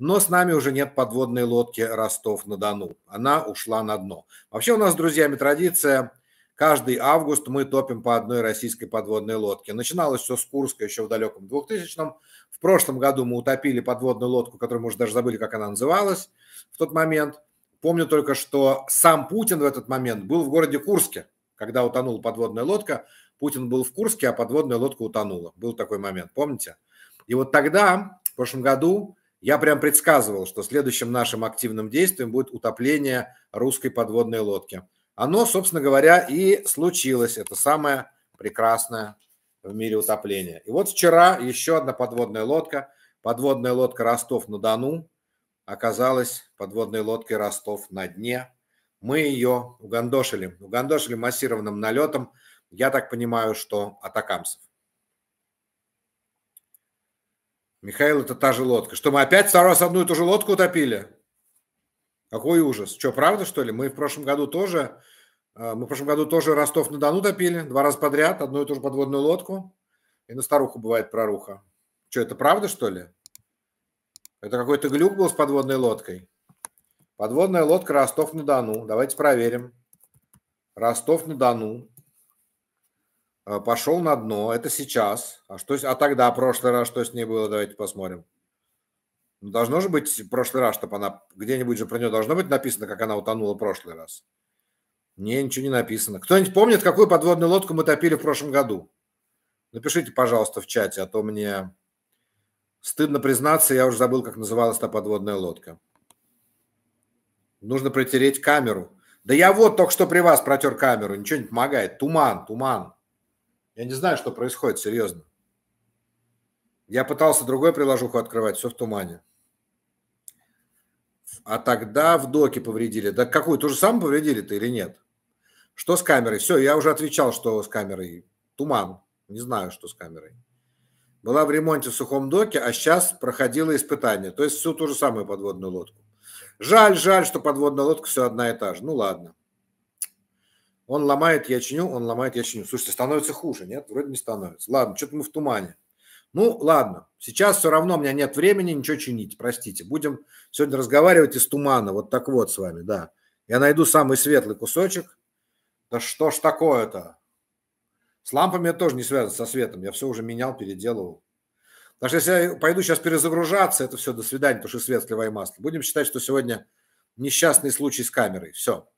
но с нами уже нет подводной лодки Ростов-на-Дону. Она ушла на дно. Вообще у нас с друзьями традиция. Каждый август мы топим по одной российской подводной лодке. Начиналось все с Курска еще в далеком 2000-м. В прошлом году мы утопили подводную лодку, которую мы уже даже забыли, как она называлась в тот момент. Помню только, что сам Путин в этот момент был в городе Курске, когда утонула подводная лодка. Путин был в Курске, а подводная лодка утонула. Был такой момент, помните? И вот тогда, в прошлом году, я прям предсказывал, что следующим нашим активным действием будет утопление русской подводной лодки. Оно, собственно говоря, и случилось. Это самое прекрасное в мире утопление. И вот вчера еще одна подводная лодка, подводная лодка Ростов-на-Дону, оказалась подводной лодкой Ростов на дне. Мы ее угандошили, угандошили массированным налетом, я так понимаю, что атакамцев. Михаил, это та же лодка. Что, мы опять второй раз одну и ту же лодку утопили? Какой ужас. Что, правда, что ли? Мы в прошлом году тоже... Э, мы в прошлом году тоже Ростов-на-Дону топили. Два раза подряд. Одну и ту же подводную лодку. И на старуху бывает проруха. Что, это правда, что ли? Это какой-то глюк был с подводной лодкой. Подводная лодка Ростов-на-Дону. Давайте проверим. Ростов-на-Дону. А, пошел на дно. Это сейчас. А, что, а тогда, прошлый раз, что с ней было, давайте посмотрим. Ну, должно же быть прошлый раз, чтобы она где-нибудь же про нее должно быть написано, как она утонула в прошлый раз. Не, ничего не написано. Кто-нибудь помнит, какую подводную лодку мы топили в прошлом году? Напишите, пожалуйста, в чате, а то мне стыдно признаться, я уже забыл, как называлась та подводная лодка. Нужно протереть камеру. Да я вот только что при вас протер камеру, ничего не помогает. Туман, туман. Я не знаю, что происходит, серьезно. Я пытался другой приложуху открывать, все в тумане. А тогда в доке повредили. Да какую? Ту же самую повредили-то или нет? Что с камерой? Все, я уже отвечал, что с камерой. Туман. Не знаю, что с камерой. Была в ремонте в сухом доке, а сейчас проходила испытание. То есть всю ту же самую подводную лодку. Жаль, жаль, что подводная лодка все одна и та же. Ну ладно. Он ломает, я чиню, он ломает, я чиню. Слушайте, становится хуже, нет? Вроде не становится. Ладно, что-то мы в тумане. Ну, ладно, сейчас все равно у меня нет времени ничего чинить, простите. Будем сегодня разговаривать из тумана, вот так вот с вами, да. Я найду самый светлый кусочек. Да что ж такое-то? С лампами это тоже не связано со светом. Я все уже менял, переделывал. Потому что если я пойду сейчас перезагружаться, это все, до свидания, потому что свет сливай масло. Будем считать, что сегодня несчастный случай с камерой. Все.